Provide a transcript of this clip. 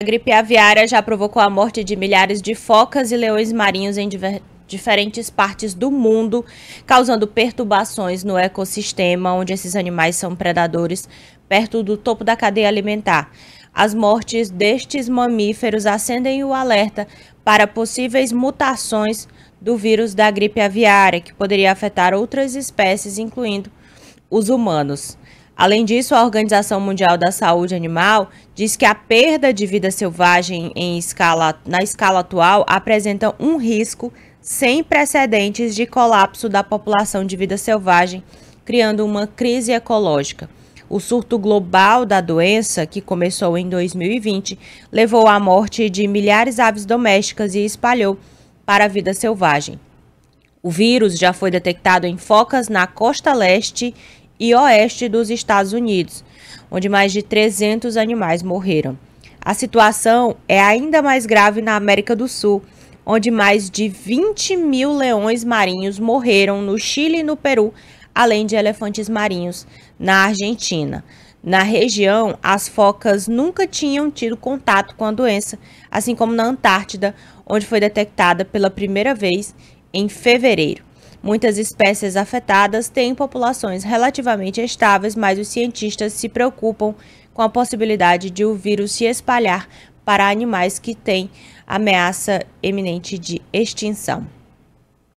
A gripe aviária já provocou a morte de milhares de focas e leões marinhos em diver... diferentes partes do mundo, causando perturbações no ecossistema onde esses animais são predadores, perto do topo da cadeia alimentar. As mortes destes mamíferos acendem o alerta para possíveis mutações do vírus da gripe aviária, que poderia afetar outras espécies, incluindo os humanos. Além disso, a Organização Mundial da Saúde Animal diz que a perda de vida selvagem em escala, na escala atual apresenta um risco sem precedentes de colapso da população de vida selvagem, criando uma crise ecológica. O surto global da doença, que começou em 2020, levou à morte de milhares de aves domésticas e espalhou para a vida selvagem. O vírus já foi detectado em focas na costa leste e oeste dos Estados Unidos, onde mais de 300 animais morreram. A situação é ainda mais grave na América do Sul, onde mais de 20 mil leões marinhos morreram no Chile e no Peru, além de elefantes marinhos na Argentina. Na região, as focas nunca tinham tido contato com a doença, assim como na Antártida, onde foi detectada pela primeira vez em fevereiro. Muitas espécies afetadas têm populações relativamente estáveis, mas os cientistas se preocupam com a possibilidade de o vírus se espalhar para animais que têm ameaça eminente de extinção.